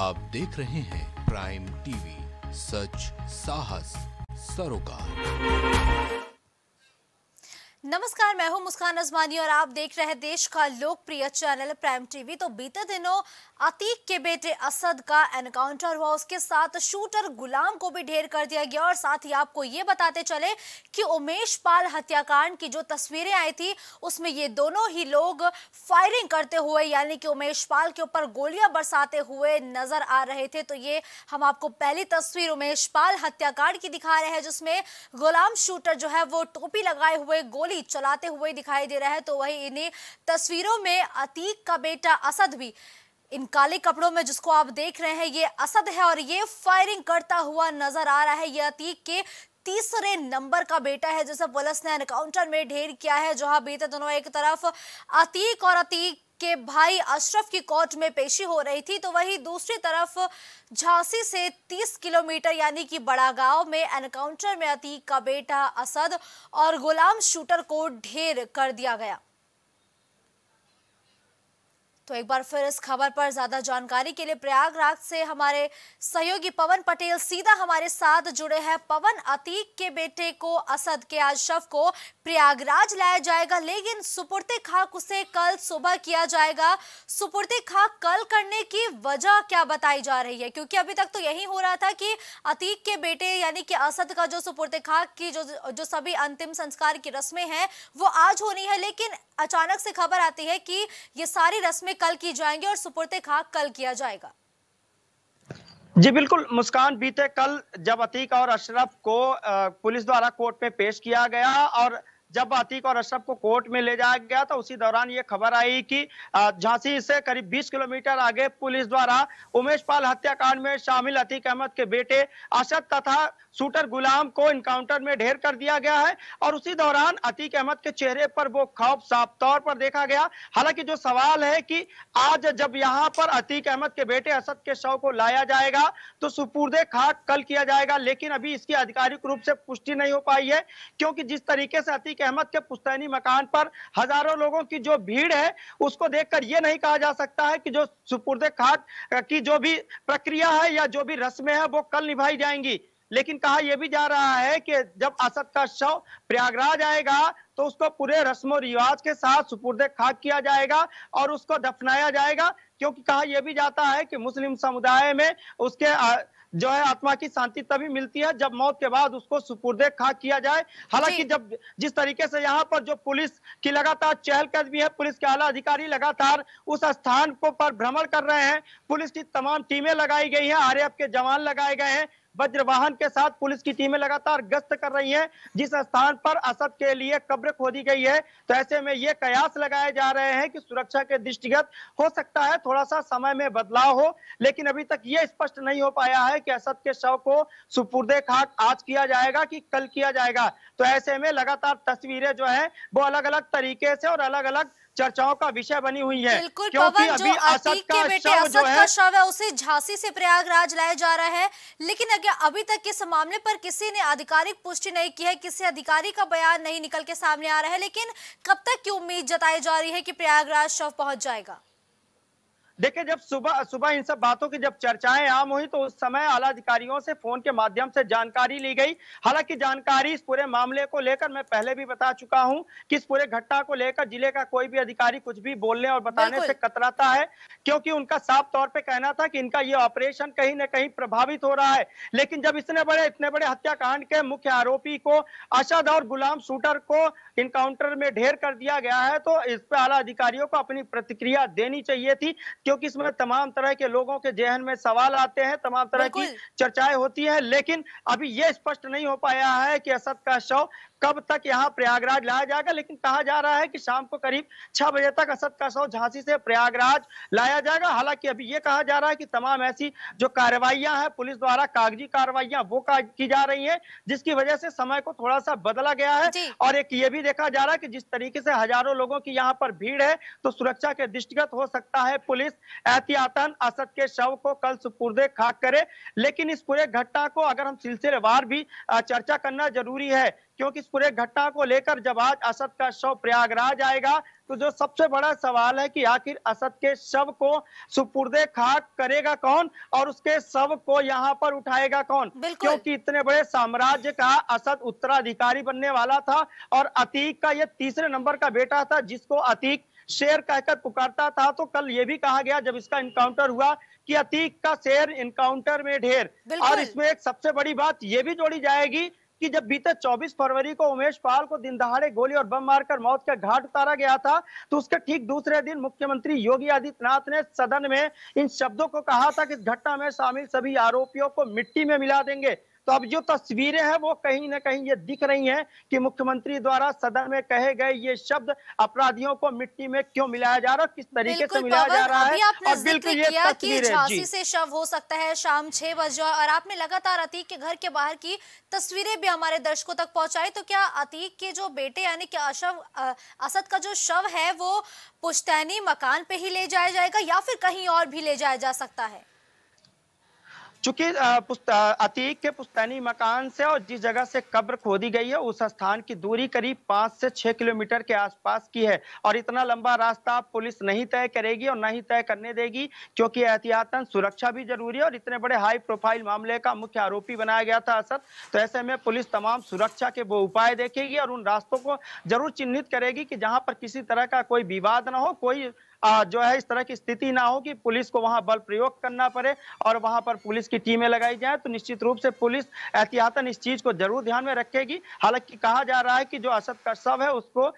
आप देख रहे हैं प्राइम टीवी सच साहस सरोकार नमस्कार मैं हूं मुस्कान अजमानी और आप देख रहे हैं देश का लोकप्रिय चैनल प्राइम टीवी तो बीते दिनों अतीक के बेटे असद का एनकाउंटर हुआ उसके साथ शूटर गुलाम को भी ढेर कर दिया गया और साथ ही आपको ये बताते चले कि उमेश पाल हत्याकांड की जो तस्वीरें आई थी उसमें ये दोनों ही लोग फायरिंग करते हुए यानी कि उमेश पाल के ऊपर गोलियां बरसाते हुए नजर आ रहे थे तो ये हम आपको पहली तस्वीर उमेश पाल हत्याकांड की दिखा रहे हैं जिसमें गुलाम शूटर जो है वो टोपी लगाए हुए गोली चलाते हुए दिखाई दे रहा है तो वही इन्हीं तस्वीरों में अतीक का बेटा असद भी इन काले कपड़ों में जिसको आप देख रहे हैं ये असद है और ये फायरिंग करता हुआ नजर आ रहा है ये अतीक के तीसरे नंबर का बेटा है जिसे पुलिस ने एनकाउंटर में ढेर किया है जहां बीते दोनों एक तरफ अतीक और अतीक के भाई अशरफ की कोर्ट में पेशी हो रही थी तो वहीं दूसरी तरफ झांसी से 30 किलोमीटर यानी कि गांव में एनकाउंटर में अतीक का बेटा असद और गुलाम शूटर को ढेर कर दिया गया तो एक बार फिर इस खबर पर ज्यादा जानकारी के लिए प्रयागराज से हमारे सहयोगी पवन पटेल सीधा हमारे साथ जुड़े हैं पवन अतीक के बेटे को असद के आज शव को प्रयागराज लाया जाएगा लेकिन सुपुर्ते खाक उसे कल सुबह किया जाएगा सुपुर्ति खाक कल करने की वजह क्या बताई जा रही है क्योंकि अभी तक तो यही हो रहा था कि अतीक के बेटे यानी कि असद का जो सुपुर्ति खाक की जो जो सभी अंतिम संस्कार की रस्में हैं वो आज होनी है लेकिन अचानक से खबर आती है कि ये सारी रस्में में कल की जाएंगे और सुपुर्द खाक कल किया जाएगा जी बिल्कुल मुस्कान बीते कल जब अतीक और अशरफ को पुलिस द्वारा कोर्ट में पेश किया गया और जब अतीक और अशरफ को कोर्ट में ले जाया गया तो उसी दौरान ये खबर आई कि झांसी से करीब 20 किलोमीटर आगे पुलिस द्वारा उमेश पाल हत्याकांड में शामिल अतीक अहमद के बेटे अशद तथा शूटर गुलाम को इनकाउंटर में ढेर कर दिया गया है और उसी दौरान अतीक अहमद के चेहरे पर वो खौफ साफ तौर पर देखा गया हालांकि जो सवाल है कि आज जब यहाँ पर अतीक अहमद के बेटे असद के शव को लाया जाएगा तो सुपुर्दे खाक कल किया जाएगा लेकिन अभी इसकी आधिकारिक रूप से पुष्टि नहीं हो पाई है क्योंकि जिस तरीके से अतीक अहमद के पुस्तैनी मकान पर हजारों लोगों की जो भीड़ है उसको देखकर यह नहीं कहा जा सकता है कि जो सुपुर्द खाक की जो भी प्रक्रिया है या जो भी रस्में हैं वो कल निभाई जाएंगी लेकिन कहा यह भी जा रहा है कि जब असद का शव प्रयागराज आएगा तो उसको पूरे रस्म रिवाज के साथ सुपुर्द खाक किया जाएगा और उसको दफनाया जाएगा क्योंकि कहा यह भी जाता है कि मुस्लिम समुदाय में उसके आ, जो है आत्मा की शांति तभी मिलती है जब मौत के बाद उसको सुपुर्दे खाक किया जाए हालांकि जब जिस तरीके से यहाँ पर जो पुलिस की लगातार चहलकदमी है पुलिस के आला अधिकारी लगातार उस स्थान को पर भ्रमण कर रहे हैं पुलिस की तमाम टीमें लगाई गई है आरएएफ के जवान लगाए गए हैं वज्र वाहन के साथ पुलिस की टीमें लगातार गश्त कर रही है जिस स्थान पर असद के लिए कब्र खोदी गई है तो ऐसे में ये कयास लगाए जा रहे हैं कि सुरक्षा के दृष्टिगत हो सकता है थोड़ा सा समय में बदलाव हो लेकिन अभी तक ये स्पष्ट नहीं हो पाया है कि असद के शव को सुपुर्दे खाक आज किया जाएगा कि कल किया जाएगा तो ऐसे में लगातार तस्वीरें जो है वो अलग अलग तरीके से और अलग अलग चर्चाओं का विषय बनी हुई है क्योंकि अभी असद का शव जो है शव है उसे झांसी से प्रयागराज लाया जा रहा है लेकिन अभी तक इस मामले पर किसी ने आधिकारिक पुष्टि नहीं की है किसी अधिकारी का बयान नहीं निकल के सामने आ रहा है लेकिन कब तक की उम्मीद जताई जा रही है की प्रयागराज शव पहुँच जाएगा देखिए जब सुबह सुबह इन सब बातों की जब चर्चाएं आम हुई तो उस समय आला अधिकारियों से फोन के माध्यम से जानकारी ली गई हालांकि जानकारी इस पूरे मामले को लेकर मैं पहले भी बता चुका हूं कि इस पूरे घटना को लेकर जिले का कोई भी अधिकारी कुछ भी बोलने और बताने से कतराता है क्योंकि उनका साफ तौर पर कहना था कि इनका ये ऑपरेशन कहीं ना कहीं प्रभावित हो रहा है लेकिन जब इतने बड़े इतने बड़े हत्याकांड के मुख्य आरोपी को अशद और गुलाम शूटर को इनकाउंटर में ढेर कर दिया गया है तो इस पर आला अधिकारियों को अपनी प्रतिक्रिया देनी चाहिए थी क्योंकि इसमें तमाम तरह के लोगों के जहन में सवाल आते हैं तमाम तरह की चर्चाएं होती है लेकिन अभी यह स्पष्ट नहीं हो पाया है कि असद का शव कब तक यहाँ प्रयागराज लाया जाएगा लेकिन कहा जा रहा है कि शाम को करीब छह बजे तक असद का शव झांसी से प्रयागराज लाया जाएगा हालांकि अभी ये कहा जा रहा है कि तमाम ऐसी जो कार्रवाइयां हैं पुलिस द्वारा कागजी कार्रवाइयां वो का, की जा रही है जिसकी वजह से समय को थोड़ा सा बदला गया है और एक ये भी देखा जा रहा है कि जिस तरीके से हजारों लोगों की यहाँ पर भीड़ है तो सुरक्षा के दृष्टिगत हो सकता है पुलिस एहतियातन असद के शव को कल सुपुर्दे खाक करे लेकिन इस पूरे घटना को अगर हम सिलसिलेवार भी चर्चा करना जरूरी है क्योंकि इस पूरे घटना को लेकर जब आज असद का शव प्रयागराज आएगा तो जो सबसे बड़ा सवाल है कि आखिर असद के शव को सुपुर्दे खाक करेगा कौन और उसके शव को यहाँ पर उठाएगा कौन क्योंकि इतने बड़े साम्राज्य का असद उत्तराधिकारी बनने वाला था और अतीक का यह तीसरे नंबर का बेटा था जिसको अतीक शेर कहकर पुकारता था तो कल ये भी कहा गया जब इसका इनकाउंटर हुआ कि अतीक का शेर इनकाउंटर में ढेर और इसमें एक सबसे बड़ी बात यह भी जोड़ी जाएगी कि जब बीते 24 फरवरी को उमेश पाल को दिन दहाड़े गोली और बम मारकर मौत का घाट उतारा गया था तो उसके ठीक दूसरे दिन मुख्यमंत्री योगी आदित्यनाथ ने सदन में इन शब्दों को कहा था कि इस घटना में शामिल सभी आरोपियों को मिट्टी में मिला देंगे तो अब जो तस्वीरें हैं वो कहीं ना कहीं ये दिख रही हैं कि मुख्यमंत्री द्वारा सदन में कहे गए ये शब्द अपराधियों को मिट्टी में क्यों मिलाया जा रहा है किस तरीके से मिलाया जा रहा है और बिल्कुल ये तस्वीरें झांसी से शव हो सकता है शाम छह बजे और आपने लगातार अतीक के घर के बाहर की तस्वीरें भी हमारे दर्शकों तक पहुंचाई तो क्या अतीक के जो बेटे यानी कि अशव असद का जो शव है वो पुश्तैनी मकान पे ही ले जाया जाएगा या फिर कहीं और भी ले जाया जा सकता है चूंकि अतीक के पुस्तैनी मकान से और जिस जगह से कब्र खोदी गई है उस स्थान की दूरी करीब पाँच से छः किलोमीटर के आसपास की है और इतना लंबा रास्ता पुलिस नहीं तय करेगी और न ही तय करने देगी क्योंकि एहतियातन सुरक्षा भी जरूरी है और इतने बड़े हाई प्रोफाइल मामले का मुख्य आरोपी बनाया गया था असद तो ऐसे में पुलिस तमाम सुरक्षा के वो उपाय देखेगी और उन रास्तों को जरूर चिन्हित करेगी कि जहाँ पर किसी तरह का कोई विवाद ना हो कोई जो है इस तरह की स्थिति ना हो कि पुलिस को वहां बल प्रयोग करना पड़े और वहां पर पुलिस की टीमें लगाई जाए तो निश्चित रूप से पुलिस एहतियातन इस चीज को जरूर ध्यान में रखेगी हालांकि कहा जा रहा है कि जो असद का शव है उसको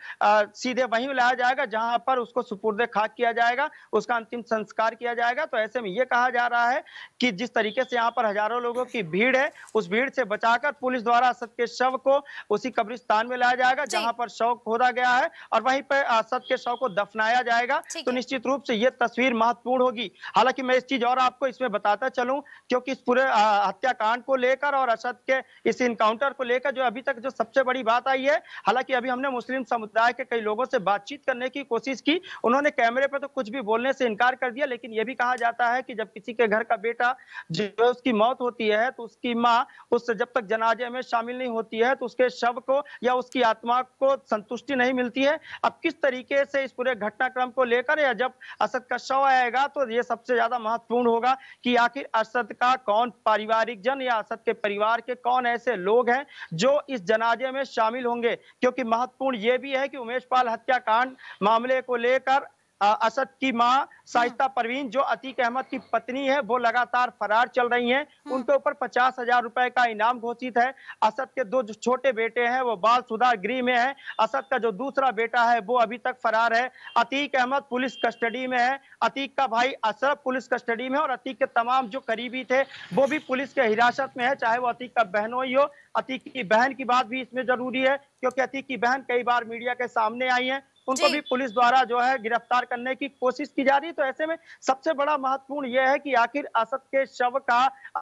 सीधे वहीं लाया जाएगा जहां पर उसको सुपुर्द खाक किया जाएगा उसका अंतिम संस्कार किया जाएगा तो ऐसे में यह कहा जा रहा है कि जिस तरीके से यहाँ पर हजारों लोगों की भीड़ है उस भीड़ से बचाकर पुलिस द्वारा असद के शव को उसी कब्रिस्तान में लाया जाएगा जहां पर शव खोदा गया है और वहीं पर असद के शव को दफनाया जाएगा तो निश्चित रूप से ये तस्वीर महत्वपूर्ण होगी हालांकि मैं इस चीज और आपको इसमें बताता चलूं क्योंकि इस पूरे हत्याकांड को लेकर और असद के इस इनकाउंटर को लेकर जो अभी तक जो सबसे बड़ी बात आई है हालांकि अभी हमने मुस्लिम समुदाय के कई लोगों से बातचीत करने की कोशिश की उन्होंने कैमरे पर तो कुछ भी बोलने से इनकार कर दिया लेकिन यह भी कहा जाता है कि जब किसी के घर का बेटा जो उसकी मौत होती है तो उसकी माँ उस जब तक जनाजे में शामिल नहीं होती है तो उसके शव को या उसकी आत्मा को संतुष्टि नहीं मिलती है अब किस तरीके से इस पूरे घटनाक्रम को लेकर या जब असद का शव आएगा तो ये सबसे ज्यादा महत्वपूर्ण होगा कि आखिर असद का कौन पारिवारिक जन या असद के परिवार के कौन ऐसे लोग हैं जो इस जनाजे में शामिल होंगे क्योंकि महत्वपूर्ण ये भी है कि उमेश पाल हत्याकांड मामले को लेकर असद की मां हाँ। साइस्ता परवीन जो अतीक अहमद की पत्नी है वो लगातार फरार चल रही हैं हाँ। उनके ऊपर पचास हजार रुपए का इनाम घोषित है असद के दो छोटे बेटे हैं वो बाल सुधार गृह में है असद का जो दूसरा बेटा है वो अभी तक फरार है अतीक अहमद पुलिस कस्टडी में है अतीक का भाई अशरफ पुलिस कस्टडी में और अतीक के तमाम जो करीबी थे वो भी पुलिस के हिरासत में है चाहे वो अतीक का ही हो अतीक की बहन की बात भी इसमें जरूरी है क्योंकि अतीक की बहन कई बार मीडिया के सामने आई है उनको भी पुलिस द्वारा जो है गिरफ्तार करने की कोशिश की जा रही है तो ऐसे में सबसे बड़ा महत्वपूर्ण यह है कि आखिर असद के शव का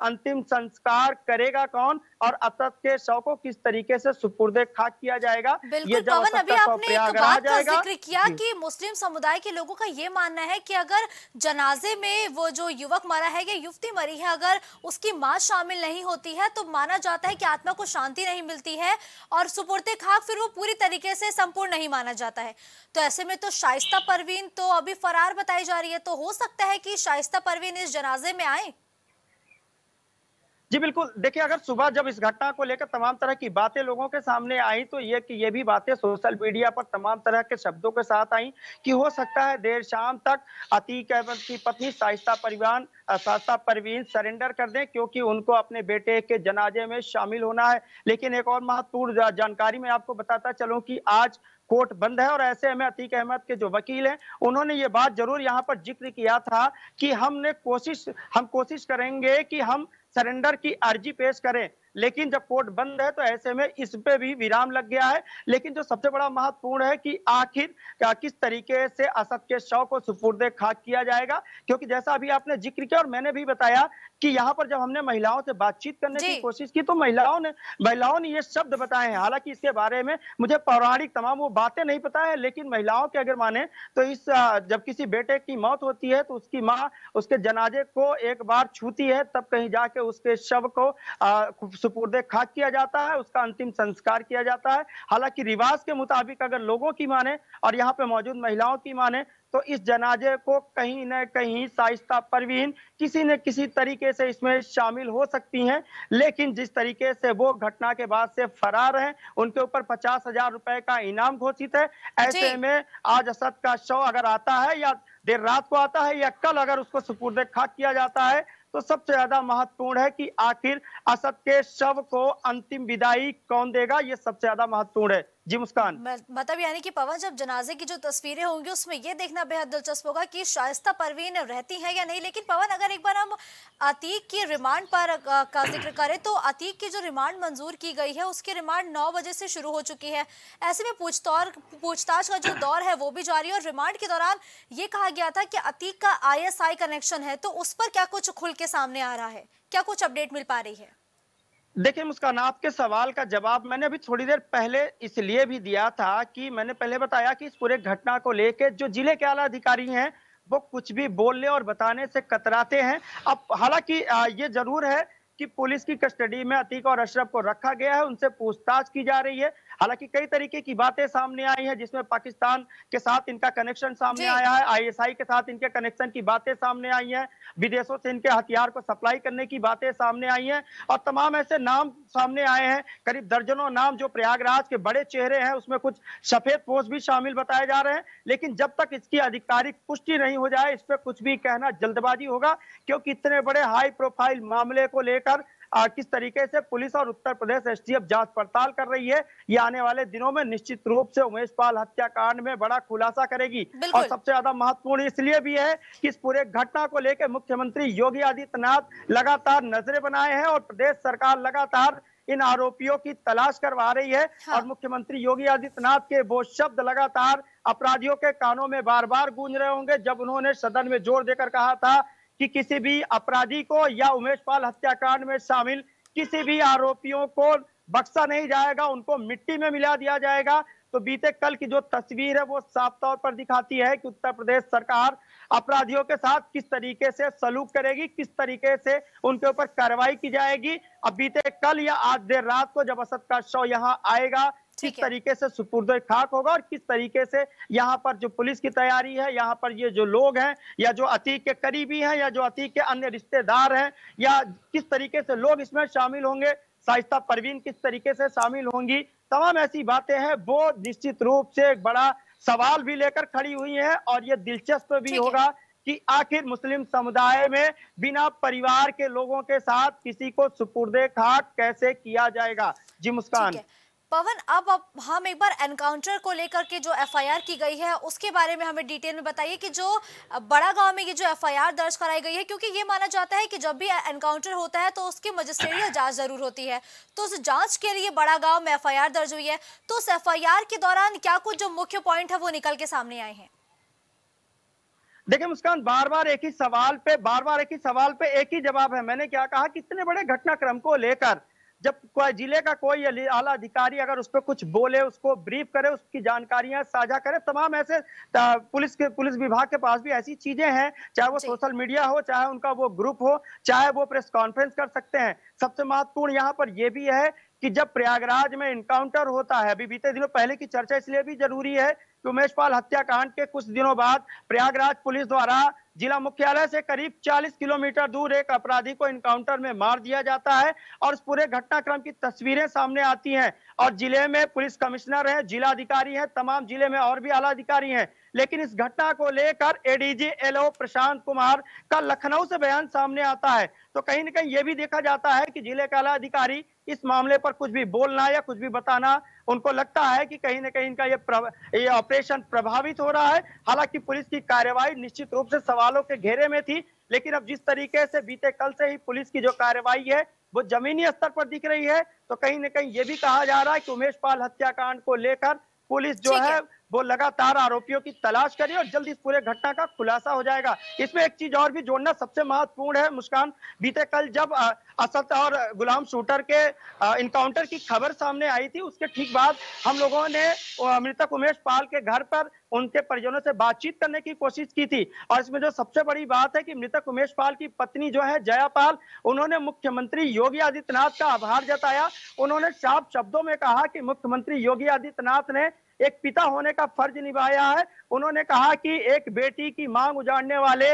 अंतिम संस्कार करेगा कौन और असद के शव को किस तरीके से सुपुर्द खाक किया जाएगा बिल्कुल पवन अभी आपने एक बात का जिक्र किया कि मुस्लिम समुदाय के लोगों का ये मानना है कि अगर जनाजे में वो जो युवक मारा है या युवती मरी है अगर उसकी माँ शामिल नहीं होती है तो माना जाता है की आत्मा को शांति नहीं मिलती है और सुपुर्द खाक फिर वो पूरी तरीके से संपूर्ण नहीं माना जाता है तो ऐसे में तो शाइस्ता परवीन तो अभी फरार बताई जा रही है तो हो सकता है कि शाइस्ता परवीन इस जनाजे में आए जी बिल्कुल देखिए अगर सुबह जब इस घटना को लेकर तमाम तरह की बातें लोगों के सामने आई तो ये कि ये भी बातें सोशल मीडिया पर तमाम तरह के शब्दों के साथ आई कि हो सकता है देर शाम तक अतीक अहमद की पत्नी साइस्ता परिवान साइस्ता परवीन सरेंडर कर दें क्योंकि उनको अपने बेटे के जनाजे में शामिल होना है लेकिन एक और महत्वपूर्ण जानकारी मैं आपको बताता चलूँ की आज कोर्ट बंद है और ऐसे में अतीक अहमद के जो वकील हैं उन्होंने ये बात जरूर यहाँ पर जिक्र किया था कि हमने कोशिश हम कोशिश करेंगे कि हम सरेंडर की अर्जी पेश करें लेकिन जब कोर्ट बंद है तो ऐसे में इस पे भी विराम लग गया है लेकिन जो सबसे बड़ा महत्वपूर्ण है कि आखिर किस तरीके से असद के शव को सुपुर्दे खाक किया जाएगा क्योंकि जैसा अभी आपने जिक्र किया और मैंने भी बताया कि यहाँ पर जब हमने महिलाओं से बातचीत करने की कोशिश की तो महिलाओं ने महिलाओं ने ये शब्द बताए हैं हालांकि इसके बारे में मुझे पौराणिक तमाम वो बातें नहीं पता है लेकिन महिलाओं के अगर माने तो इस जब किसी बेटे की मौत होती है तो उसकी माँ उसके जनाजे को एक बार छूती है तब कहीं जाके उसके शव को सुपुर्दे खाक किया जाता है उसका अंतिम संस्कार किया जाता है हालांकि रिवाज के मुताबिक अगर लोगों की माने और यहाँ पे मौजूद महिलाओं की माने तो इस जनाजे को कहीं न कहीं साइस्ता परवीन किसी न किसी तरीके से इसमें शामिल हो सकती हैं लेकिन जिस तरीके से वो घटना के बाद से फरार हैं उनके ऊपर पचास हजार रुपए का इनाम घोषित है ऐसे में आज असद का शव अगर आता है या देर रात को आता है या कल अगर उसको सुपुर्द खाक किया जाता है तो सबसे ज्यादा महत्वपूर्ण है कि आखिर असद के शव को अंतिम विदाई कौन देगा यह सबसे ज्यादा महत्वपूर्ण है जी मुस्कान मतलब यानी कि पवन जब जनाजे की जो तस्वीरें होंगी उसमें ये देखना बेहद दिलचस्प होगा कि शायस्ता परवीन रहती है या नहीं लेकिन पवन अगर एक बार हम अतीक की रिमांड पर का जिक्र करें तो अतीक की जो रिमांड मंजूर की गई है उसकी रिमांड नौ बजे से शुरू हो चुकी है ऐसे में पूछताछ पूछताछ का जो दौर है वो भी जारी है और रिमांड के दौरान ये कहा गया था कि अतीक का आई कनेक्शन है तो उस पर क्या कुछ खुल के सामने आ रहा है क्या कुछ अपडेट मिल पा रही है देखिए मुस्कान आपके सवाल का जवाब मैंने अभी थोड़ी देर पहले इसलिए भी दिया था कि मैंने पहले बताया कि इस पूरे घटना को लेकर जो जिले के आला अधिकारी हैं वो कुछ भी बोलने और बताने से कतराते हैं अब हालांकि ये जरूर है कि पुलिस की कस्टडी में अतीक और अशरफ को रखा गया है उनसे पूछताछ की जा रही है हालांकि कई तरीके की बातें सामने आई है जिसमें पाकिस्तान के साथ इनका कनेक्शन सामने आया है आईएसआई के साथ इनके कनेक्शन की बातें सामने आई है विदेशों से इनके हथियार को सप्लाई करने की बातें सामने आई है और तमाम ऐसे नाम सामने आए हैं करीब दर्जनों नाम जो प्रयागराज के बड़े चेहरे हैं उसमें कुछ सफेद पोस्ट भी शामिल बताए जा रहे हैं लेकिन जब तक इसकी आधिकारिक पुष्टि नहीं हो जाए इस पर कुछ भी कहना जल्दबाजी होगा क्योंकि इतने बड़े हाई प्रोफाइल मामले को लेकर किस तरीके से पुलिस और उत्तर प्रदेश एसटीएफ जांच पड़ताल कर रही है ये आने वाले दिनों में निश्चित रूप से उमेश पाल हत्याकांड में बड़ा खुलासा करेगी और सबसे ज्यादा महत्वपूर्ण इसलिए भी है कि इस पूरे घटना को लेकर मुख्यमंत्री योगी आदित्यनाथ लगातार नजरे बनाए हैं और प्रदेश सरकार लगातार इन आरोपियों की तलाश करवा रही है हाँ। और मुख्यमंत्री योगी आदित्यनाथ के वो शब्द लगातार अपराधियों के कानों में बार बार गूंज रहे होंगे जब उन्होंने सदन में जोर देकर कहा था कि किसी भी अपराधी को या उमेश पाल हत्याकांड में शामिल किसी भी आरोपियों को बक्सा नहीं जाएगा उनको मिट्टी में मिला दिया जाएगा तो बीते कल की जो तस्वीर है वो साफ तौर पर दिखाती है कि उत्तर प्रदेश सरकार अपराधियों के साथ किस तरीके से सलूक करेगी किस तरीके से उनके ऊपर कार्रवाई की जाएगी अब बीते कल या आज देर रात को जब असद का शव यहाँ आएगा किस तरीके से सुपुर्द खाक होगा और किस तरीके से यहाँ पर जो पुलिस की तैयारी है यहाँ पर ये जो लोग हैं या जो अतीक के करीबी हैं या जो अतीक के अन्य रिश्तेदार हैं या किस तरीके से लोग इसमें शामिल होंगे साइस्ता परवीन किस तरीके से शामिल होंगी तमाम ऐसी बातें हैं वो निश्चित रूप से एक बड़ा सवाल भी लेकर खड़ी हुई है और ये दिलचस्प भी होगा कि आखिर मुस्लिम समुदाय में बिना परिवार के लोगों के साथ किसी को सुपुर्दे खाक कैसे किया जाएगा जी मुस्कान पवन अब, अब हम एक बार एनकाउंटर को लेकर के जो एफआईआर की गई है उसके बारे में हमें डिटेल में बताइए कि जो बड़ा गांव में ये जो एफआईआर दर्ज कराई गई है क्योंकि ये माना जाता है कि जब भी एनकाउंटर होता है तो उसकी मजिस्ट्रेटियल जांच जरूर होती है तो उस जांच के लिए बड़ा गांव में एफ दर्ज हुई है तो उस एफ के दौरान क्या कुछ जो मुख्य पॉइंट है वो निकल के सामने आए हैं देखिए मुस्कान बार बार एक ही सवाल पे बार बार एक ही सवाल पे एक ही जवाब है मैंने क्या कहा कितने बड़े घटनाक्रम को लेकर जब कोई जिले का कोई आला अधिकारी अगर उस पर कुछ बोले उसको ब्रीफ करे उसकी जानकारियां साझा करे तमाम ऐसे पुलिस के पुलिस विभाग के पास भी ऐसी चीजें हैं चाहे वो सोशल मीडिया हो चाहे उनका वो ग्रुप हो चाहे वो प्रेस कॉन्फ्रेंस कर सकते हैं सबसे महत्वपूर्ण यहाँ पर यह भी है कि जब प्रयागराज में इनकाउंटर होता है अभी बीते दिनों पहले की चर्चा इसलिए भी जरूरी है कि उमेश पाल हत्याकांड के कुछ दिनों बाद प्रयागराज पुलिस द्वारा जिला मुख्यालय से करीब 40 किलोमीटर दूर एक अपराधी को इनकाउंटर में मार दिया जाता है और इस पूरे घटनाक्रम की तस्वीरें सामने आती हैं और जिले में पुलिस कमिश्नर हैं अधिकारी हैं तमाम जिले में और भी आला अधिकारी हैं लेकिन इस घटना को लेकर एडीजी एलओ प्रशांत कुमार का लखनऊ से बयान सामने आता है तो कहीं ना कहीं ये भी देखा जाता है कि जिले का आला अधिकारी इस मामले पर कुछ भी बोलना या कुछ भी बताना उनको लगता है कि कहीं ना कहीं इनका ये ये ऑपरेशन प्रभावित हो रहा है हालांकि पुलिस की कार्यवाही निश्चित रूप से सवालों के घेरे में थी लेकिन अब जिस तरीके से बीते कल से ही पुलिस की जो कार्यवाही है वो जमीनी स्तर पर दिख रही है तो कहीं ना कहीं ये भी कहा जा रहा है कि उमेश पाल हत्याकांड को लेकर पुलिस जो है वो लगातार आरोपियों की तलाश करे और जल्द इस पूरे घटना का खुलासा हो जाएगा इसमें एक चीज और भी जोड़ना सबसे महत्वपूर्ण है मुस्कान बीते कल जब असद और गुलाम शूटर के इनकाउंटर की खबर सामने आई थी उसके ठीक बाद हम लोगों ने मृतक उमेश पाल के घर पर उनके परिजनों से बातचीत करने की कोशिश की थी और इसमें जो सबसे बड़ी बात है कि मृतक उमेश पाल की पत्नी जो है जया पाल उन्होंने मुख्यमंत्री योगी आदित्यनाथ का आभार जताया उन्होंने साफ शब्दों में कहा कि मुख्यमंत्री योगी आदित्यनाथ ने एक पिता होने का फर्ज निभाया है उन्होंने कहा कि एक बेटी की मांग उजाड़ने वाले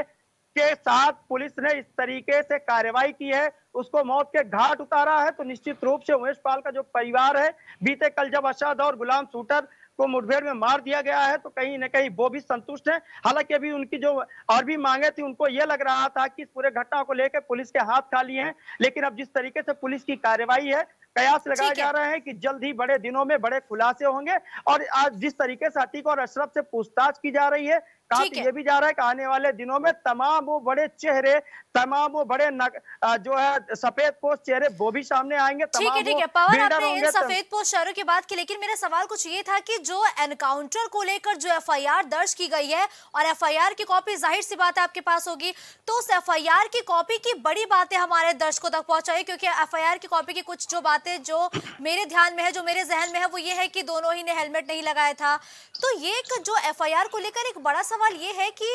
के साथ पुलिस ने इस तरीके से कार्रवाई की है उसको मौत के घाट उतारा है तो निश्चित रूप से उमेश पाल का जो परिवार है बीते कल जब अशद और गुलाम सूटर को मुठभेड़ में मार दिया गया है तो कहीं ना कहीं वो भी संतुष्ट है हालांकि अभी उनकी जो और भी मांगे थी उनको ये लग रहा था कि इस पूरे घटना को लेकर पुलिस के हाथ खाली हैं लेकिन अब जिस तरीके से पुलिस की कार्यवाही है कयास लगाया जा रहा है कि जल्द ही बड़े दिनों में बड़े खुलासे होंगे और आज जिस तरीके से अतीक और अशरफ से पूछताछ की जा रही है कहा ये भी जा रहा है कि आने वाले दिनों में तमाम वो बड़े चेहरे तमाम वो बड़े नक, जो है सफेद पोस्ट चेहरे वो भी सामने आएंगे ठीक है ठीक है पवन आपने इन सफेद पोस्ट चेहरों की बात की लेकिन मेरा सवाल कुछ ये था कि जो एनकाउंटर को लेकर जो एफआईआर दर्ज की गई है और एफआईआर की कॉपी जाहिर सी बात है आपके पास होगी तो उस एफ की कॉपी की बड़ी बातें हमारे दर्शकों तक पहुंचाई क्योंकि एफ की कॉपी की कुछ जो बातें जो मेरे ध्यान में है जो मेरे जहन में है वो ये है कि दोनों ही ने हेलमेट नहीं लगाया था तो ये जो एफ को लेकर एक बड़ा सा सवाल ये है कि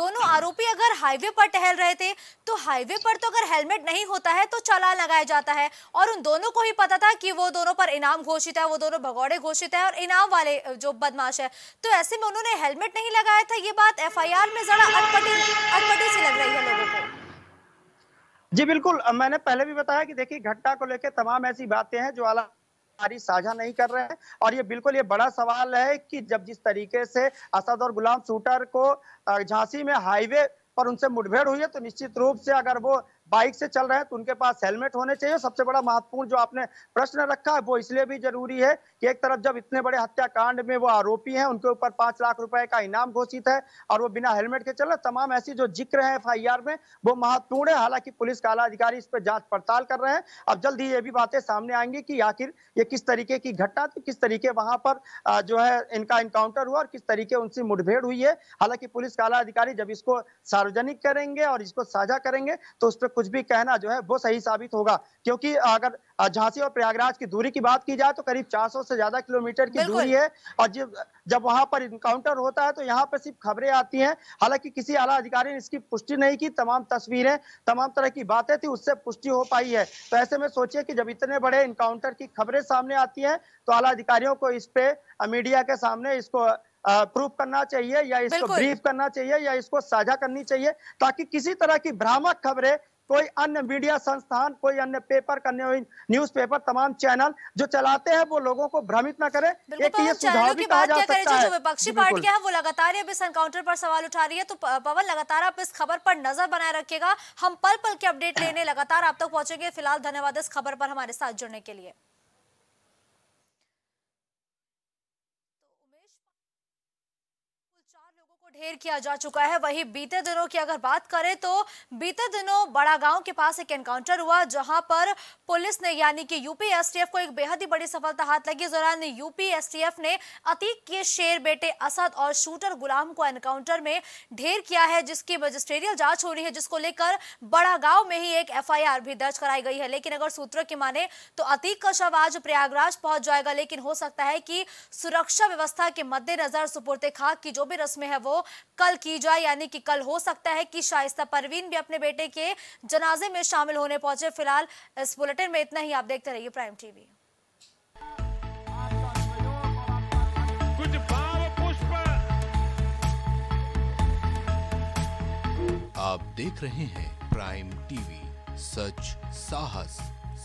दोनों आरोपी अगर हाईवे पर टहल रहे थे तो हाईवे पर तो अगर हेलमेट नहीं होता है तो चालान लगाया जाता है और उन दोनों को ही पता था कि वो दोनों पर इनाम घोषित है वो दोनों भगौड़े घोषित है और इनाम वाले जो बदमाश है तो ऐसे में उन्होंने हेलमेट नहीं लगाया था ये बात एफ में जरा अटपटी अटपटी सी लग रही है लोगों को जी बिल्कुल मैंने पहले भी बताया कि देखिए घटना को लेकर तमाम ऐसी बातें हैं जो आला जानकारी साझा नहीं कर रहे हैं और ये बिल्कुल ये बड़ा सवाल है कि जब जिस तरीके से असद और गुलाम सूटर को झांसी में हाईवे पर उनसे मुठभेड़ हुई है तो निश्चित रूप से अगर वो बाइक से चल रहे हैं तो उनके पास हेलमेट होने चाहिए सबसे बड़ा महत्वपूर्ण जो आपने प्रश्न रखा है वो इसलिए भी जरूरी है कि एक तरफ जब इतने बड़े हत्याकांड में वो आरोपी है उनके ऊपर पांच लाख रुपए का इनाम घोषित है और वो बिना हेलमेट के चल रहे तमाम ऐसी जो जिक्र है एफ में वो महत्वपूर्ण है हालांकि पुलिस का आला अधिकारी इस पर जांच पड़ताल कर रहे हैं अब जल्द ही ये भी बातें सामने आएंगी कि आखिर ये किस तरीके की घटना थी किस तरीके वहां पर जो है इनका इनकाउंटर हुआ और किस तरीके उनसे मुठभेड़ हुई है हालांकि पुलिस का अधिकारी जब इसको सार्वजनिक करेंगे और इसको साझा करेंगे तो उस पर कुछ भी कहना जो है वो सही साबित होगा क्योंकि अगर झांसी और प्रयागराज की दूरी की बात की जाए तो करीब 400 से ज्यादा किलोमीटर की दूरी है और जब जब वहां पर इनकाउंटर होता है तो यहां पर सिर्फ खबरें आती हैं हालांकि किसी आला अधिकारी ने इसकी पुष्टि नहीं की तमाम तस्वीरें तमाम तरह की बातें थी उससे पुष्टि हो पाई है तो ऐसे में सोचिए कि जब इतने बड़े इनकाउंटर की खबरें सामने आती है तो आला अधिकारियों को इस पे मीडिया के सामने इसको प्रूफ करना चाहिए या इसको ब्रीफ करना चाहिए या इसको साझा करनी चाहिए ताकि किसी तरह की भ्रामक खबरें कोई अन्य मीडिया संस्थान कोई अन्य पेपर का न्यूज पेपर तमाम चैनल जो चलाते हैं वो लोगों को भ्रमित न करे एक तो तो ये सुझाव भी कहा जा सकता है विपक्षी पार्टियां हैं वो लगातार अब इस एनकाउंटर पर सवाल उठा रही है तो पवन लगातार आप इस खबर पर नजर बनाए रखिएगा हम पल पल के अपडेट लेने लगातार आप तक पहुंचेंगे फिलहाल धन्यवाद इस खबर पर हमारे साथ जुड़ने के लिए ढेर किया जा चुका है वहीं बीते दिनों की अगर बात करें तो बीते दिनों बड़ा गांव के पास एक एनकाउंटर हुआ जहां पर पुलिस ने यानी कि यूपी एसटीएफ को एक बेहद ही बड़ी सफलता हाथ लगी इस दौरान यूपी एसटीएफ ने अतीक के शेर बेटे असद और शूटर गुलाम को एनकाउंटर में ढेर किया है जिसकी मजिस्ट्रेरियल जांच हो रही है जिसको लेकर बड़ा गांव में ही एक एफ भी दर्ज कराई गई है लेकिन अगर सूत्रों की माने तो अतीक का शव आज प्रयागराज पहुंच जाएगा लेकिन हो सकता है कि सुरक्षा व्यवस्था के मद्देनजर सुपुरते खाक की जो भी रस्में है वो कल की जाए यानी कि कल हो सकता है कि शाइस्ता परवीन भी अपने बेटे के जनाजे में शामिल होने पहुंचे फिलहाल इस बुलेटिन में इतना ही आप देखते रहिए प्राइम टीवी कुछ पुष्प आप देख रहे हैं प्राइम टीवी सच साहस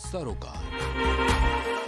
सरोकार